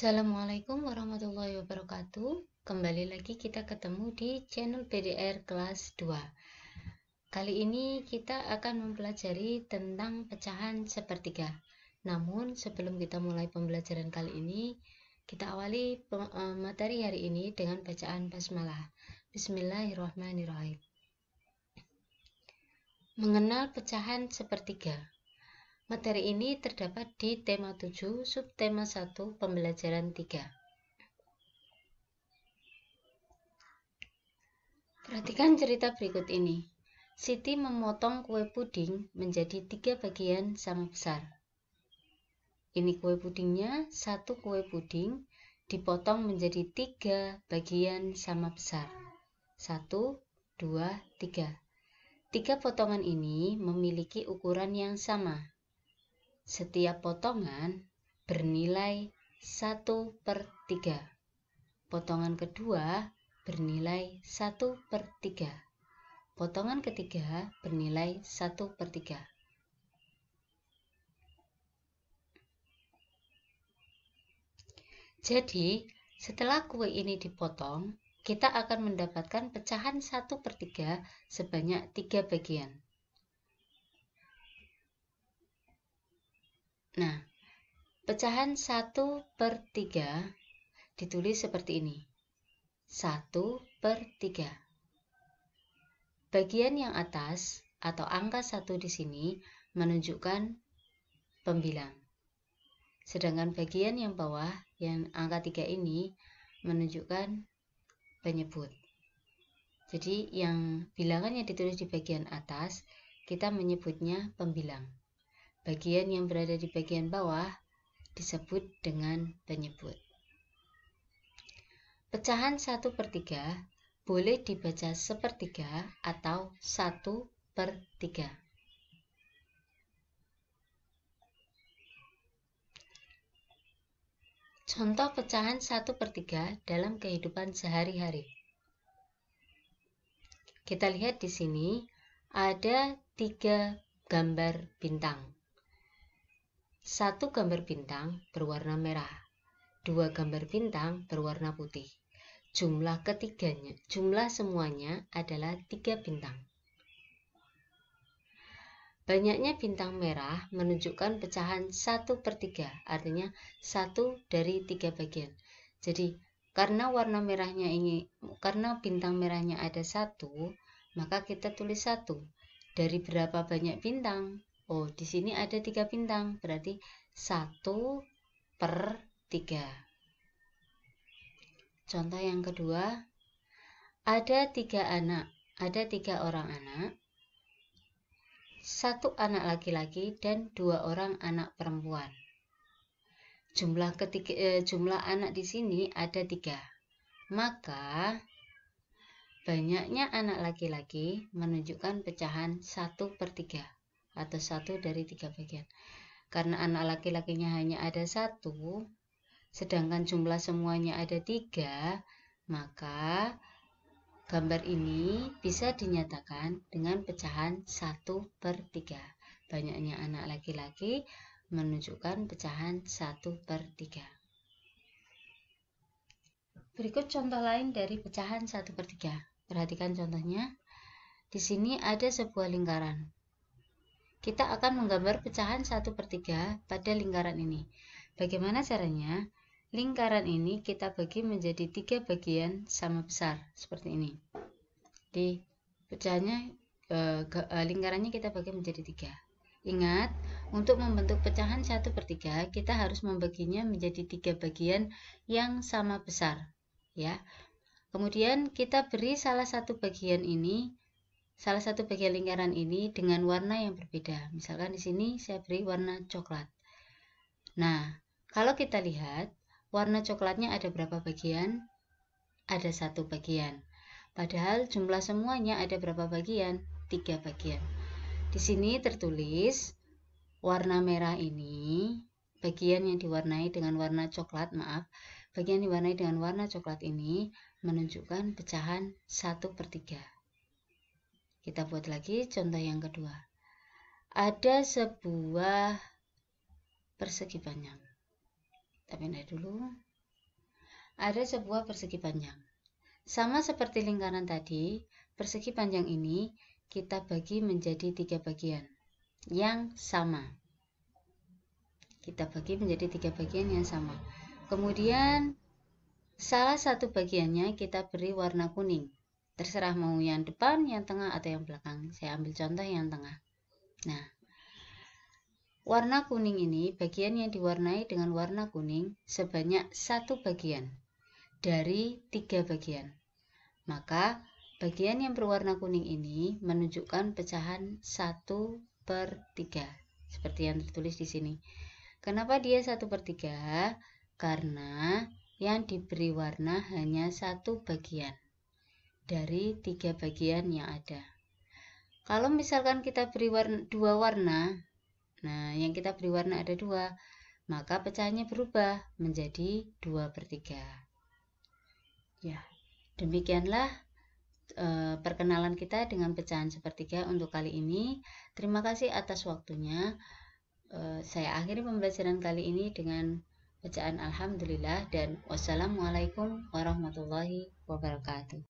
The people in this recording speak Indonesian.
Assalamualaikum warahmatullahi wabarakatuh. Kembali lagi kita ketemu di channel PDR kelas 2. Kali ini kita akan mempelajari tentang pecahan sepertiga. Namun sebelum kita mulai pembelajaran kali ini, kita awali e, materi hari ini dengan bacaan basmalah. Bismillahirrahmanirrahim. Mengenal pecahan sepertiga. Materi ini terdapat di tema 7, subtema 1, pembelajaran 3. Perhatikan cerita berikut ini. Siti memotong kue puding menjadi tiga bagian sama besar. Ini kue pudingnya, satu kue puding dipotong menjadi tiga bagian sama besar. Satu, dua, tiga. Tiga potongan ini memiliki ukuran yang sama, setiap potongan bernilai 1 per 3. Potongan kedua bernilai 1 per 3. Potongan ketiga bernilai 1 per 3. Jadi, setelah kue ini dipotong, kita akan mendapatkan pecahan 1 per 3 sebanyak 3 bagian. Nah, pecahan 1 per 3 ditulis seperti ini. 1 per 3. Bagian yang atas atau angka 1 di sini menunjukkan pembilang. Sedangkan bagian yang bawah, yang angka 3 ini, menunjukkan penyebut. Jadi yang bilangan yang ditulis di bagian atas, kita menyebutnya pembilang. Bagian yang berada di bagian bawah disebut dengan penyebut. Pecahan 1 per 3 boleh dibaca sepertiga atau 1 per 3. Contoh pecahan 1 per 3 dalam kehidupan sehari-hari. Kita lihat di sini ada tiga gambar bintang. Satu gambar bintang berwarna merah, dua gambar bintang berwarna putih. Jumlah ketiganya, jumlah semuanya adalah tiga bintang. Banyaknya bintang merah menunjukkan pecahan 1 per 3, artinya 1 dari 3 bagian. Jadi, karena warna merahnya ini, karena bintang merahnya ada 1, maka kita tulis 1. Dari berapa banyak bintang? Oh, di sini ada tiga bintang, berarti satu per tiga. Contoh yang kedua, ada tiga anak, ada tiga orang anak, satu anak laki-laki dan dua orang anak perempuan. Jumlah ketiga, eh, jumlah anak di sini ada tiga, maka banyaknya anak laki-laki menunjukkan pecahan satu per tiga atau satu dari tiga bagian. Karena anak laki-lakinya hanya ada satu, sedangkan jumlah semuanya ada tiga, maka gambar ini bisa dinyatakan dengan pecahan satu per tiga. Banyaknya anak laki-laki menunjukkan pecahan satu per tiga. Berikut contoh lain dari pecahan satu per tiga. Perhatikan contohnya. Di sini ada sebuah lingkaran. Kita akan menggambar pecahan 1 per 3 pada lingkaran ini. Bagaimana caranya? Lingkaran ini kita bagi menjadi tiga bagian sama besar, seperti ini. Di pecahannya, e, e lingkarannya kita bagi menjadi tiga. Ingat, untuk membentuk pecahan 1 per 3, kita harus membaginya menjadi tiga bagian yang sama besar. ya. Kemudian kita beri salah satu bagian ini salah satu bagian lingkaran ini dengan warna yang berbeda. Misalkan di sini saya beri warna coklat. Nah, kalau kita lihat, warna coklatnya ada berapa bagian? Ada satu bagian. Padahal jumlah semuanya ada berapa bagian? Tiga bagian. Di sini tertulis warna merah ini bagian yang diwarnai dengan warna coklat, maaf, bagian diwarnai dengan warna coklat ini menunjukkan pecahan 1 per 3. Kita buat lagi contoh yang kedua. Ada sebuah persegi panjang. Tapi pindah dulu. Ada sebuah persegi panjang. Sama seperti lingkaran tadi, persegi panjang ini kita bagi menjadi tiga bagian yang sama. Kita bagi menjadi tiga bagian yang sama. Kemudian salah satu bagiannya kita beri warna kuning terserah mau yang depan, yang tengah, atau yang belakang. Saya ambil contoh yang tengah. Nah, warna kuning ini bagian yang diwarnai dengan warna kuning sebanyak satu bagian dari tiga bagian. Maka, bagian yang berwarna kuning ini menunjukkan pecahan satu per 3, seperti yang tertulis di sini. Kenapa dia satu per 3? Karena yang diberi warna hanya satu bagian dari tiga bagian yang ada. Kalau misalkan kita beri warna, dua warna, nah yang kita beri warna ada dua, maka pecahannya berubah menjadi dua per 3. Ya, demikianlah e, perkenalan kita dengan pecahan sepertiga untuk kali ini. Terima kasih atas waktunya. E, saya akhiri pembelajaran kali ini dengan pecahan. Alhamdulillah dan Wassalamualaikum warahmatullahi wabarakatuh.